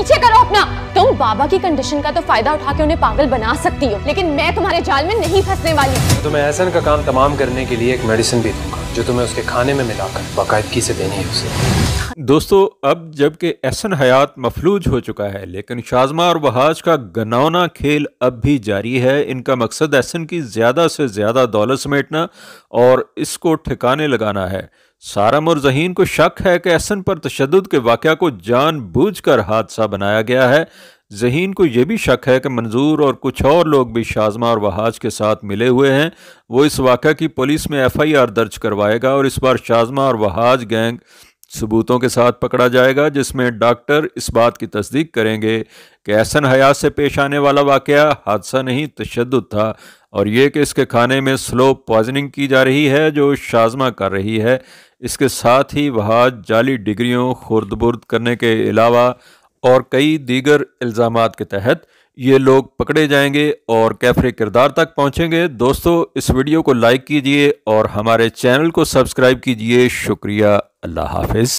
पीछे करो अपना तुम बाबा की कंडीशन का तो फायदा उठा के उन्हें पागल बना सकती हो लेकिन मैं तुम्हारे जाल में नहीं फंसने वाली तुम्हें ऐसा का काम तमाम करने के लिए एक मेडिसिन भी दूंगा जो तुम्हें उसके खाने में मिलाकर बाकायदगी से देनी है उसे दोस्तों अब जबकि एहसन हयात मफलूज हो चुका है लेकिन शाजमा और वहाज का गनौना खेल अब भी जारी है इनका मकसद एहसन की ज़्यादा से ज़्यादा दौलत समेटना और इसको ठिकाने लगाना है सारम और जहीन को शक है कि एहसन पर तशद के वाक़ को जानबूझकर हादसा बनाया गया है जहीन को यह भी शक है कि मंजूर और कुछ और लोग भी शाजमा और वहाज के साथ मिले हुए हैं वो इस वाक़ की पुलिस में एफ़ आई आर दर्ज करवाएगा और इस बार शाजमा और वहाज गैंग सबूतों के साथ पकड़ा जाएगा जिसमें डॉक्टर इस बात की तस्दीक करेंगे कि ऐसन हयात से पेश आने वाला वाक़ हादसा नहीं तशद था और यह कि इसके खाने में स्लो पॉइजनिंग की जा रही है जो शाजमा कर रही है इसके साथ ही वहाँ जाली डिग्रियों खुर्द बुर्द करने के अलावा और कई दीगर इल्ज़ाम के तहत ये लोग पकड़े जाएंगे और कैफरे किरदार तक पहुंचेंगे दोस्तों इस वीडियो को लाइक कीजिए और हमारे चैनल को सब्सक्राइब कीजिए शुक्रिया अल्लाह हाफिज़